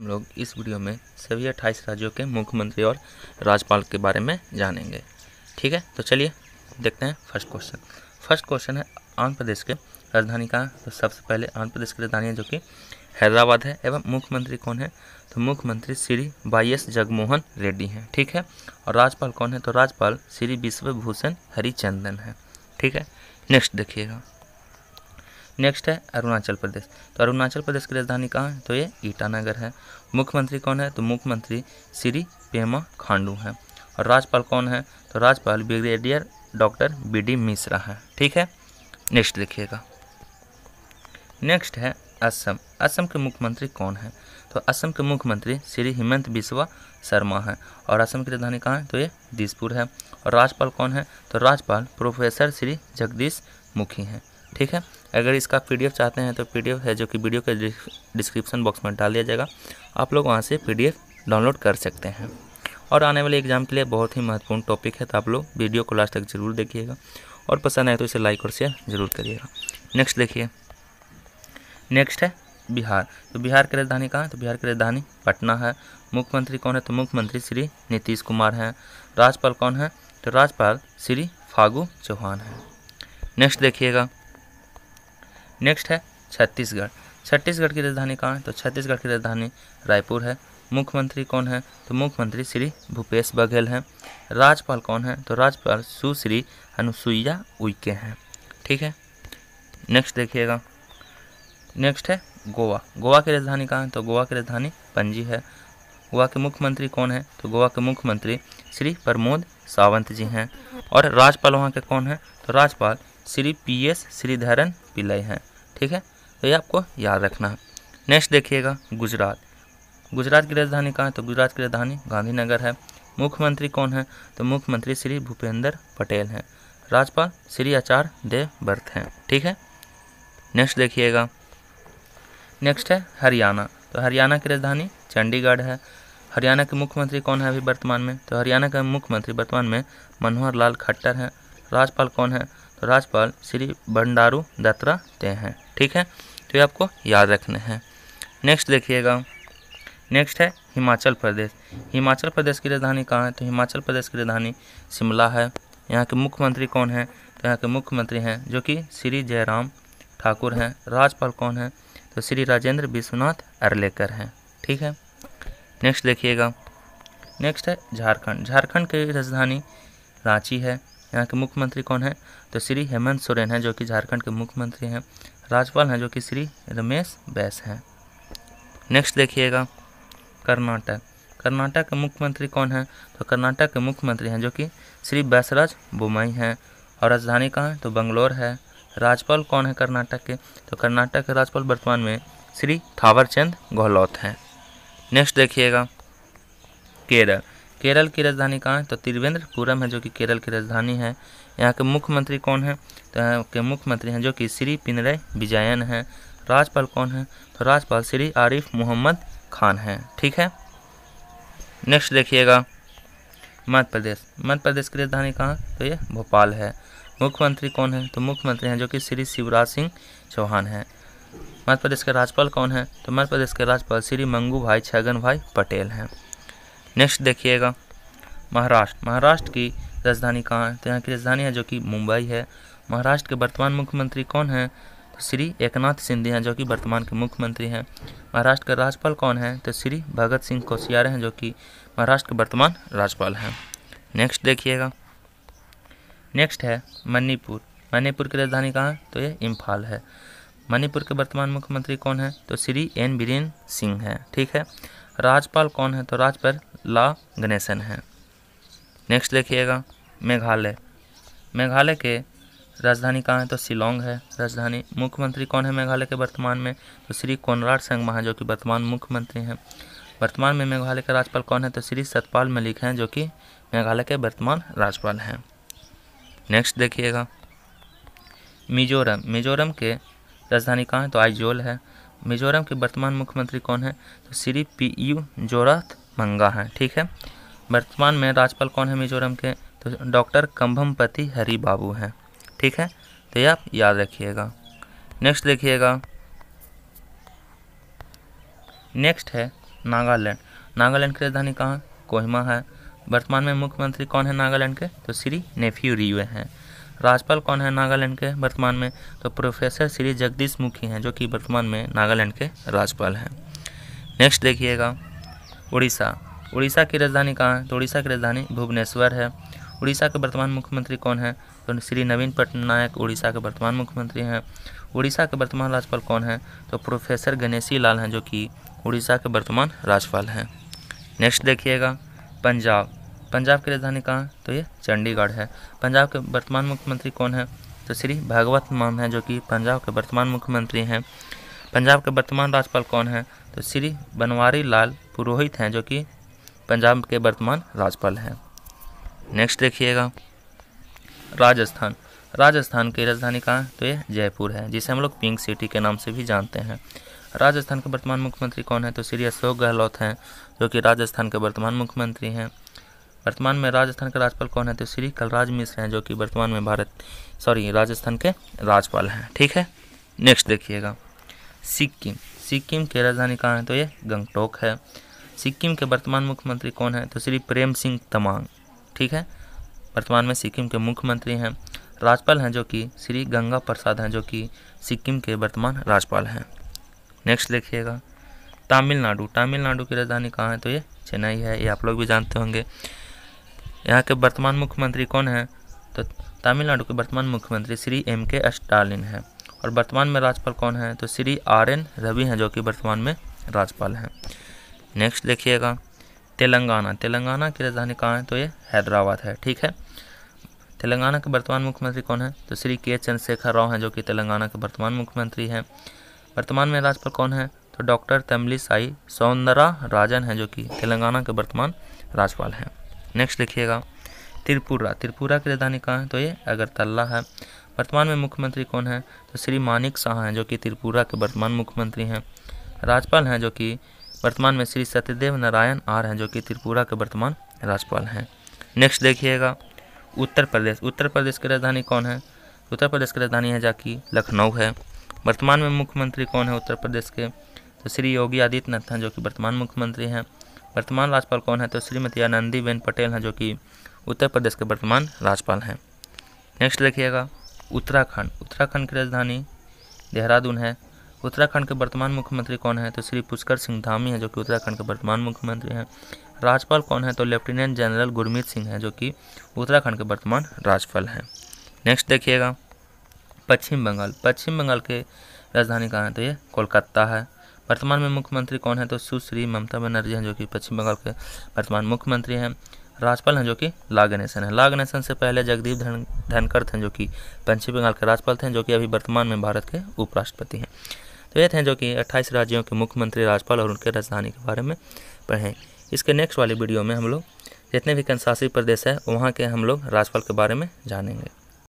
हम लोग इस वीडियो में सभी अट्ठाईस राज्यों के मुख्यमंत्री और राज्यपाल के बारे में जानेंगे ठीक है तो चलिए देखते हैं फर्स्ट क्वेश्चन फर्स्ट क्वेश्चन है आंध्र प्रदेश के राजधानी का तो सबसे पहले आंध्र प्रदेश की राजधानी है जो कि हैदराबाद है एवं मुख्यमंत्री कौन है तो मुख्यमंत्री श्री वाई एस जगमोहन रेड्डी हैं ठीक है और राज्यपाल कौन है तो राज्यपाल श्री विश्वभूषण हरिचंदन है ठीक है नेक्स्ट देखिएगा नेक्स्ट है अरुणाचल प्रदेश तो अरुणाचल प्रदेश की राजधानी कहाँ है तो ये ईटानगर है मुख्यमंत्री कौन है तो मुख्यमंत्री श्री पेमा खांडू हैं और राज्यपाल कौन है तो राज्यपाल brigadier doctor B D Mishra हैं ठीक है नेक्स्ट देखिएगा नेक्स्ट है असम असम के मुख्यमंत्री कौन है तो असम के मुख्यमंत्री श्री हेमंत बिस्वा शर्मा हैं और असम की राजधानी कहाँ है तो ये दिसपुर है और राज्यपाल कौन है तो राज्यपाल प्रोफेसर श्री जगदीश मुखी हैं ठीक है अगर इसका पी चाहते हैं तो पी है जो कि वीडियो के डिस्क्रिप्सन बॉक्स में डाल दिया जाएगा आप लोग वहाँ से पी डाउनलोड कर सकते हैं और आने वाले एग्जाम के लिए बहुत ही महत्वपूर्ण टॉपिक है तो आप लोग वीडियो को लास्ट तक जरूर देखिएगा और पसंद आए तो इसे लाइक और शेयर जरूर करिएगा नेक्स्ट देखिए नेक्स्ट है बिहार तो बिहार की राजधानी कहाँ है तो बिहार की राजधानी पटना है मुख्यमंत्री कौन है तो मुख्यमंत्री श्री नीतीश कुमार हैं राज्यपाल कौन है तो राज्यपाल श्री फागू चौहान हैं नेक्स्ट देखिएगा नेक्स्ट है छत्तीसगढ़ छत्तीसगढ़ की राजधानी कहाँ है तो छत्तीसगढ़ की राजधानी रायपुर है मुख्यमंत्री कौन है तो मुख्यमंत्री श्री भूपेश बघेल हैं राज्यपाल कौन है तो राज्यपाल सुश्री अनुसुईया उइके हैं ठीक है नेक्स्ट देखिएगा नेक्स्ट है गोवा गोवा की राजधानी कहाँ है तो गोवा की राजधानी पणजी है गोवा के मुख्यमंत्री कौन है तो गोवा के मुख्यमंत्री श्री प्रमोद सावंत जी हैं और राज्यपाल वहाँ के कौन हैं तो राज्यपाल श्री पी एस श्रीधरन पिल्लई हैं ठीक है तो ये आपको याद रखना है नेक्स्ट देखिएगा गुजरात गुजरात की राजधानी कहाँ है तो गुजरात की राजधानी गांधीनगर है मुख्यमंत्री कौन है तो मुख्यमंत्री श्री भूपेंद्र पटेल हैं राज्यपाल श्री आचार्य देव व्रत हैं ठीक है नेक्स्ट देखिएगा नेक्स्ट है हरियाणा तो हरियाणा की राजधानी चंडीगढ़ है हरियाणा के मुख्यमंत्री कौन है अभी वर्तमान में तो हरियाणा के मुख्यमंत्री वर्तमान में मनोहर लाल खट्टर हैं राज्यपाल कौन है राज्यपाल श्री बंडारू दत्तात्रेय हैं ठीक है तो ये आपको याद रखने हैं नेक्स्ट देखिएगा नेक्स्ट है हिमाचल प्रदेश हिमाचल प्रदेश की राजधानी कहाँ है तो हिमाचल प्रदेश की राजधानी शिमला है यहाँ के मुख्यमंत्री कौन है तो यहाँ के मुख्यमंत्री हैं जो कि श्री जयराम ठाकुर हैं राज्यपाल कौन है तो श्री राजेंद्र विश्वनाथ अरलेकर हैं ठीक है नेक्स्ट देखिएगा नेक्स्ट है झारखंड झारखंड की राजधानी रांची है यहाँ के मुख्यमंत्री कौन है तो श्री हेमंत सोरेन है जो कि झारखंड के मुख्यमंत्री हैं राज्यपाल हैं जो कि श्री रमेश बैस हैं नेक्स्ट देखिएगा कर्नाटक कर्नाटक के मुख्यमंत्री कौन है तो कर्नाटक के मुख्यमंत्री हैं जो कि श्री बैसराज बुमई हैं और राजधानी कहाँ है तो बंगलोर है राज्यपाल कौन है कर्नाटक के तो कर्नाटक के राज्यपाल वर्तमान में श्री थावरचंद गहलोत हैं नेक्स्ट देखिएगा केरल केरल की राजधानी कहाँ है तो त्रिवेंद्रपुरम है जो कि केरल की राजधानी है यहाँ के मुख्यमंत्री कौन है तो यहाँ के मुख्यमंत्री हैं जो कि श्री पिनरय विजयन हैं राज्यपाल कौन है तो राज्यपाल श्री आरिफ मोहम्मद खान हैं ठीक है नेक्स्ट देखिएगा मध्य प्रदेश मध्य प्रदेश की राजधानी कहाँ तो ये भोपाल है मुख्यमंत्री कौन है तो मुख्यमंत्री हैं जो कि श्री शिवराज सिंह चौहान हैं मध्य प्रदेश के राज्यपाल कौन है तो मध्य प्रदेश के राज्यपाल श्री मंगू भाई छगन भाई पटेल हैं नेक्स्ट देखिएगा महाराष्ट्र महाराष्ट्र की राजधानी कहाँ है तो यहाँ की राजधानी है जो कि मुंबई है महाराष्ट्र के वर्तमान मुख्यमंत्री कौन हैं तो श्री एकनाथ शिंदे हैं जो कि वर्तमान के मुख्यमंत्री हैं महाराष्ट्र का राज्यपाल कौन है तो श्री भगत सिंह कोशियारे हैं जो कि महाराष्ट्र के वर्तमान राज्यपाल हैं नेक्स्ट देखिएगा नेक्स्ट है मणिपुर मणिपुर की राजधानी कहाँ है तो ये इम्फाल है मणिपुर के वर्तमान मुख्यमंत्री कौन है तो श्री एन बीरेन सिंह है ठीक है राज्यपाल कौन है तो राज्यपाल ला गणेशन है नेक्स्ट देखिएगा मेघालय मेघालय के राजधानी कहाँ है तो शिलोंग है राजधानी मुख्यमंत्री कौन है मेघालय के वर्तमान में तो श्री कोनराड संगमा महा जो कि वर्तमान मुख्यमंत्री हैं वर्तमान में मेघालय के राज्यपाल कौन है तो श्री सतपाल मलिक हैं जो कि मेघालय के वर्तमान राज्यपाल हैं नेक्स्ट देखिएगा मिजोरम मिजोरम के राजधानी कहाँ है तो आइजोल है मिजोरम के वर्तमान मुख्यमंत्री कौन है तो श्री पी यू जोराथ मंगा हैं ठीक है वर्तमान में राज्यपाल कौन है मिजोरम के तो डॉक्टर पति हरी बाबू हैं ठीक है तो ये आप याद रखिएगा नेक्स्ट देखिएगा नेक्स्ट है नागालैंड नागालैंड की राजधानी कहाँ कोहिमा है वर्तमान में मुख्यमंत्री कौन है नागालैंड के तो श्री नेफ्यू रिवे हैं राज्यपाल कौन है नागालैंड के वर्तमान में तो प्रोफेसर श्री जगदीश मुखी हैं जो कि वर्तमान में नागालैंड के राज्यपाल हैं नेक्स्ट देखिएगा उड़ीसा उड़ीसा की राजधानी कहाँ है तो उड़ीसा की राजधानी भुवनेश्वर है उड़ीसा के वर्तमान मुख्यमंत्री कौन है तो श्री नवीन पटनायक उड़ीसा के वर्तमान मुख्यमंत्री हैं उड़ीसा के वर्तमान राज्यपाल कौन है तो प्रोफेसर गणेशी लाल हैं जो कि उड़ीसा के वर्तमान राज्यपाल हैं नेक्स्ट देखिएगा पंजाब पंजाब की राजधानी कहाँ तो ये चंडीगढ़ है पंजाब के वर्तमान मुख्यमंत्री कौन है तो श्री भगवत मान है जो कि पंजाब के वर्तमान मुख्यमंत्री हैं पंजाब के वर्तमान राज्यपाल कौन है तो श्री बनवारी लाल पुरोहित हैं जो कि पंजाब के वर्तमान राज्यपाल हैं नेक्स्ट देखिएगा राजस्थान राजस्थान की राजधानी कहाँ तो ये जयपुर है जिसे हम लोग पिंक सिटी के नाम से भी जानते हैं राजस्थान के वर्तमान मुख्यमंत्री कौन है तो श्री अशोक गहलोत हैं जो कि राजस्थान के वर्तमान मुख्यमंत्री हैं वर्तमान में राजस्थान के राज्यपाल कौन है तो श्री कलराज मिश्र हैं जो कि वर्तमान में भारत सॉरी राजस्थान के राज्यपाल हैं ठीक है नेक्स्ट देखिएगा सिक्किम सिक्किम की राजधानी कहाँ है तो ये गंगटोक है सिक्किम के वर्तमान मुख्यमंत्री कौन है तो श्री प्रेम सिंह तमांग ठीक है वर्तमान में सिक्किम के मुख्यमंत्री हैं राज्यपाल हैं जो कि श्री गंगा प्रसाद हैं जो कि सिक्किम के वर्तमान राज्यपाल हैं नेक्स्ट देखिएगा तमिलनाडु तमिलनाडु की राजधानी कहाँ है तो ये चेन्नई है ये आप लोग भी जानते होंगे यहाँ के वर्तमान मुख्यमंत्री कौन है तो तमिलनाडु के वर्तमान मुख्यमंत्री श्री एम के स्टालिन हैं और वर्तमान में राज्यपाल कौन है तो श्री आर एन रवि हैं जो कि वर्तमान में राज्यपाल हैं नेक्स्ट देखिएगा तेलंगाना तेलंगाना की राजधानी कहाँ है तो ये हैदराबाद है ठीक है तेलंगाना के वर्तमान मुख्यमंत्री कौन है तो श्री के चंद्रशेखर राव हैं जो कि तेलंगाना के वर्तमान मुख्यमंत्री हैं वर्तमान में राज्यपाल कौन है तो doctor Tamilisai Soundararajan हैं जो कि तेलंगाना के वर्तमान राज्यपाल हैं नेक्स्ट देखिएगा त्रिपुरा त्रिपुरा की राजधानी कहाँ है तो ये अगरतला है वर्तमान में मुख्यमंत्री कौन है तो श्री मानिक शाह हैं जो कि त्रिपुरा के वर्तमान मुख्यमंत्री हैं राज्यपाल हैं जो कि वर्तमान में श्री सत्यदेव नारायण आर हैं जो कि त्रिपुरा के वर्तमान राज्यपाल हैं नेक्स्ट देखिएगा उत्तर प्रदेश उत्तर प्रदेश की राजधानी कौन है उत्तर प्रदेश की राजधानी है जाकि लखनऊ है वर्तमान में मुख्यमंत्री कौन है उत्तर प्रदेश के तो श्री योगी आदित्यनाथ हैं जो कि वर्तमान मुख्यमंत्री हैं वर्तमान राज्यपाल कौन है तो श्रीमती आनंदीबेन पटेल हैं जो कि उत्तर प्रदेश के वर्तमान राज्यपाल हैं नेक्स्ट देखिएगा उत्तराखंड उत्तराखंड की राजधानी देहरादून है उत्तराखंड के वर्तमान मुख्यमंत्री कौन है तो श्री पुष्कर सिंह धामी हैं जो कि उत्तराखंड के वर्तमान मुख्यमंत्री हैं राज्यपाल कौन है तो लेफ्टिनेंट जनरल गुरमीत सिंह हैं जो कि उत्तराखंड के वर्तमान राज्यपाल हैं नेक्स्ट देखिएगा पश्चिम बंगाल पश्चिम बंगाल के राजधानी कहाँ है तो ये कोलकाता है वर्तमान में मुख्यमंत्री कौन है तो सुश्री ममता बनर्जी हैं जो कि पश्चिम बंगाल के वर्तमान मुख्यमंत्री हैं राज्यपाल हैं जो कि लागनेसन है लागनेसन से पहले जगदीप धन धनखड़ थे जो कि पश्चिम बंगाल के राज्यपाल थे जो कि अभी वर्तमान में भारत के उपराष्ट्रपति हैं तो ये थे जो कि अट्ठाईस राज्यों के मुख्यमंत्री राज्यपाल और उनके राजधानी के बारे में पढ़ें इसके नेक्स्ट वाली वीडियो में हम लोग जितने भी कंसासी प्रदेश है वहाँ के हम लोग राज्यपाल के बारे में जानेंगे